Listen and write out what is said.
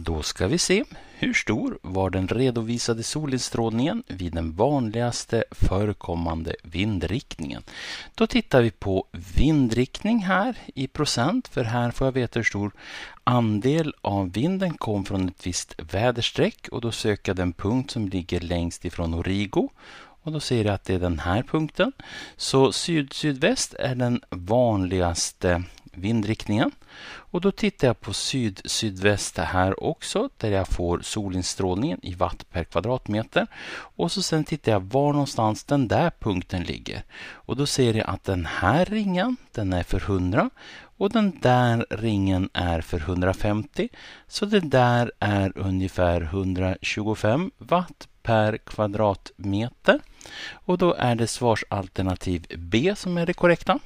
Då ska vi se. Hur stor var den redovisade solinstrålningen vid den vanligaste förekommande vindriktningen? Då tittar vi på vindriktning här i procent, för här får jag veta hur stor andel av vinden kom från ett visst väderstreck och då söker jag den punkt som ligger längst ifrån origo och då ser jag att det är den här punkten. Så syd-sydväst är den vanligaste vindriktningen. Och då tittar jag på syd-sydväst här också där jag får solinstrålningen i watt per kvadratmeter. Och så sen tittar jag var någonstans den där punkten ligger. Och då ser jag att den här ringen den är för 100 och den där ringen är för 150. Så det där är ungefär 125 watt per kvadratmeter. Och då är det svarsalternativ B som är det korrekta.